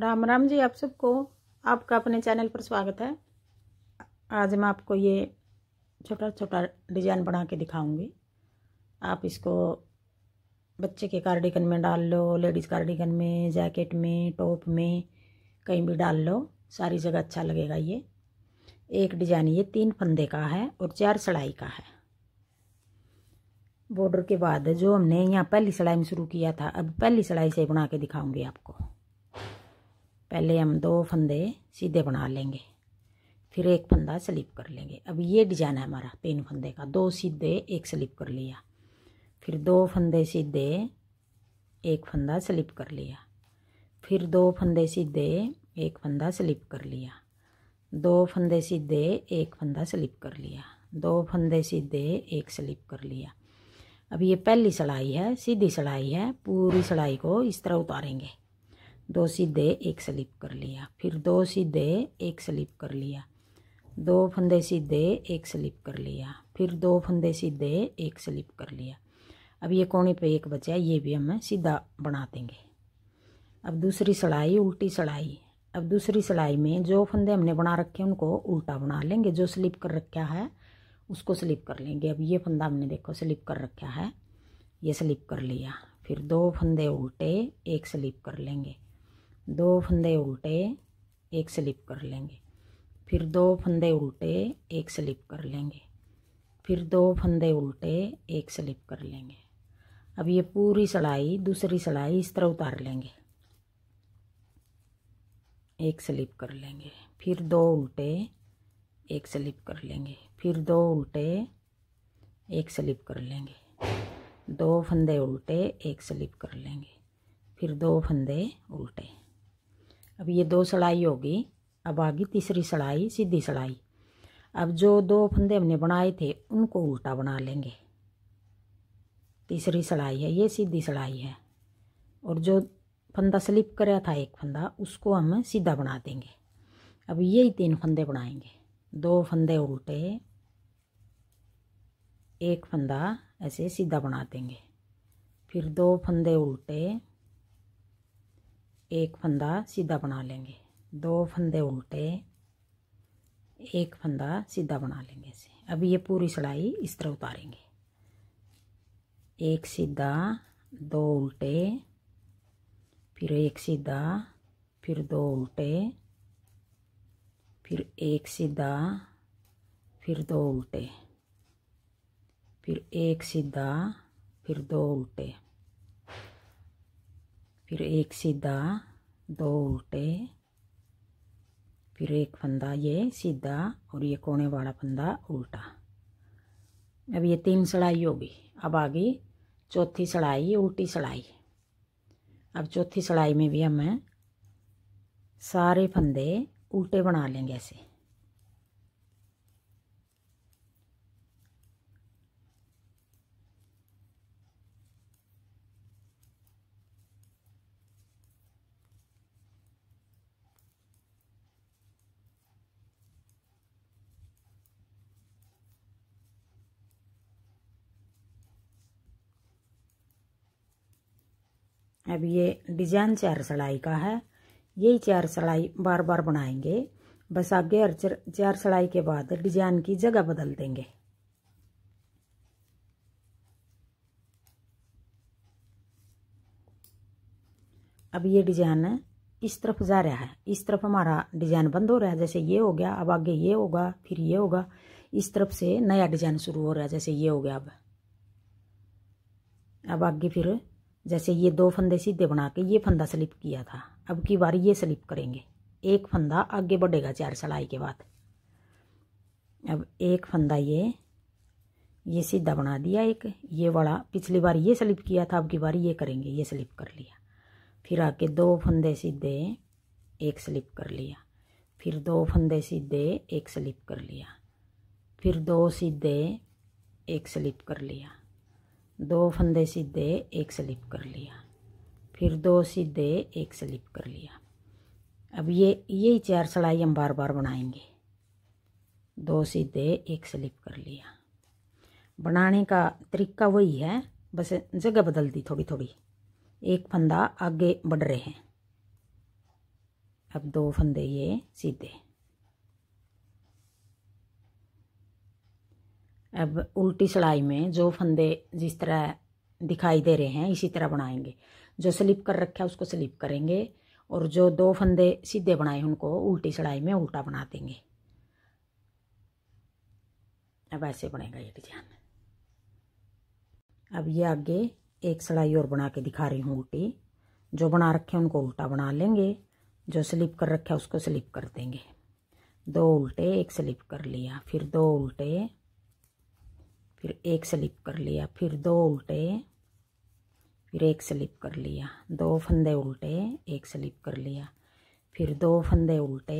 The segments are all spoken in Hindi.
राम राम जी आप सबको आपका अपने चैनल पर स्वागत है आज मैं आपको ये छोटा छोटा डिजाइन बना के दिखाऊंगी आप इसको बच्चे के कार्डिगन में डाल लो लेडीज़ कार्डिगन में जैकेट में टॉप में कहीं भी डाल लो सारी जगह अच्छा लगेगा ये एक डिजाइन ये तीन फंदे का है और चार सड़ाई का है बॉर्डर के बाद जो हमने यहाँ पहली सड़ाई में शुरू किया था अब पहली सड़ाई से बना के दिखाऊंगी आपको पहले हम दो फंदे सीधे बना लेंगे फिर एक फंदा स्लिप कर लेंगे अब ये डिजाइन है हमारा तीन फंदे का दो सीधे एक स्लिप कर लिया फिर दो फंदे सीधे एक फंदा स्लिप कर लिया फिर दो फंदे सीधे एक फंदा स्लिप कर लिया दो फंदे सीधे एक फंदा स्लिप कर लिया दो फंदे सीधे एक स्लिप कर लिया अब ये पहली सिलाई है सीधी सिलाई है पूरी सिलाई को इस तरह उतारेंगे दो सीधे एक स्लिप कर लिया फिर दो सीधे एक स्लिप कर लिया दो फंदे सीधे एक स्लिप कर लिया फिर दो फंदे सीधे एक स्लिप कर लिया अब ये कोने पे एक बचा ये भी हम सीधा बना देंगे अब दूसरी सड़ाई उल्टी सड़ाई अब दूसरी सिलाई में जो फंदे हमने बना रखे हैं उनको उल्टा बना लेंगे जो स्लिप कर रखा है उसको स्लिप कर लेंगे अब ये फंदा हमने देखो स्लिप कर रखा है ये स्लिप कर लिया फिर दो फंदे उल्टे एक स्लिप कर लेंगे दो फंदे उल्टे एक स्लिप कर लेंगे फिर दो फंदे उल्टे एक स्लिप कर लेंगे फिर दो फंदे उल्टे एक स्लिप कर लेंगे अब ये पूरी सलाई दूसरी सलाई इस तरह उतार लेंगे एक स्लिप कर लेंगे फिर दो उल्टे एक स्लिप कर लेंगे फिर दो उल्टे एक स्लिप कर लेंगे दो फंदे उल्टे एक स्लिप कर लेंगे फिर दो फंदे उल्टे अब ये दो सिलाई होगी अब आ गई तीसरी सड़ाई सीधी सड़ाई अब जो दो फंदे हमने बनाए थे उनको उल्टा बना लेंगे तीसरी सड़ाई है ये सीधी सड़ाई है और जो फंदा स्लिप कराया था एक फंदा उसको हम सीधा बना देंगे अब यही तीन फंदे बनाएंगे दो फंदे उल्टे एक फंदा ऐसे सीधा बना देंगे फिर दो फंदे उल्टे एक फंदा सीधा बना लेंगे दो फंदे उल्टे एक फंदा सीधा बना लेंगे इसे अब ये पूरी सिलाई इस तरह उतारेंगे एक सीधा दो उल्टे फिर एक सीधा फिर दो उल्टे फिर एक सीधा फिर दो उल्टे फिर एक सीधा फिर दो उल्टे फिर एक सीधा दो उल्टे फिर एक फंदा ये सीधा और ये कोने वाला फंदा उल्टा अब ये तीन सड़ाई होगी अब आ गई चौथी सड़ाई उल्टी सड़ाई अब चौथी सड़ाई में भी हमें सारे फंदे उल्टे बना लेंगे ऐसे अब ये डिजाइन चार सड़ाई का है यही चार सड़ाई बार बार बनाएंगे बस आगे हर चार सड़ाई के बाद डिजाइन की जगह बदल देंगे अब ये डिजाइन इस तरफ जा रहा है इस तरफ हमारा डिजाइन बंद हो रहा है जैसे ये हो गया अब आगे ये होगा फिर ये होगा इस तरफ से नया डिजाइन शुरू हो रहा है जैसे ये हो गया अब अब आगे फिर जैसे ये दो फंदे सीधे बना के ये फंदा स्लिप किया था अब की बार ये स्लिप करेंगे एक फंदा आगे बढ़ेगा चार सलाई के बाद अब एक फंदा ये ये सीधा बना दिया एक ये वाला पिछली बार ये स्लिप किया था अब की बार ये करेंगे ये स्लिप कर लिया फिर आके दो फंदे सीधे एक स्लिप कर लिया फिर दो फंदे सीधे एक स्लिप कर लिया फिर दो सीधे एक स्लिप कर लिया दो फंदे सीधे एक स्लिप कर लिया फिर दो सीधे एक स्लिप कर लिया अब ये यही चार सिलाई हम बार बार बनाएंगे दो सीधे एक स्लिप कर लिया बनाने का तरीका वही है बस जगह बदल दी थोड़ी थोड़ी एक फंदा आगे बढ़ रहे हैं अब दो फंदे ये सीधे अब उल्टी सिलाई में जो फंदे जिस तरह दिखाई दे रहे हैं इसी तरह बनाएंगे जो स्लिप कर रखा है उसको स्लिप करेंगे और जो दो फंदे सीधे बनाए उनको उल्टी सिलाई में उल्टा बना देंगे अब ऐसे बनेगा ये डिजाइन अब ये आगे एक सिलाई और बना के दिखा रही हूँ उल्टी जो बना रखे उनको उल्टा बना लेंगे जो स्लिप कर रखा है उसको स्लिप कर देंगे दो उल्टे एक स्लिप कर लिया फिर दो उल्टे फिर एक स्लिप कर लिया फिर दो उल्टे फिर एक स्लिप कर लिया दो फंदे उल्टे एक स्लिप कर लिया फिर दो फंदे उल्टे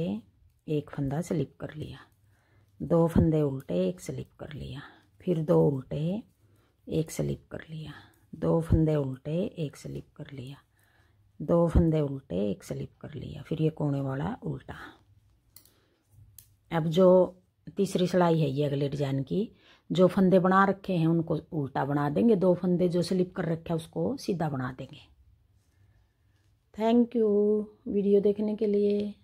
एक फंदा स्लिप कर लिया दो फंदे उल्टे एक स्लिप कर लिया फिर दो उल्टे एक स्लिप कर लिया दो फंदे उल्टे एक स्लिप कर लिया दो फंदे उल्टे एक स्लिप कर लिया फिर ये कोने वाला उल्टा अब जो तीसरी सिलाई है ये अगले डिजाइन की जो फंदे बना रखे हैं उनको उल्टा बना देंगे दो फंदे जो स्लिप कर रखे हैं उसको सीधा बना देंगे थैंक यू वीडियो देखने के लिए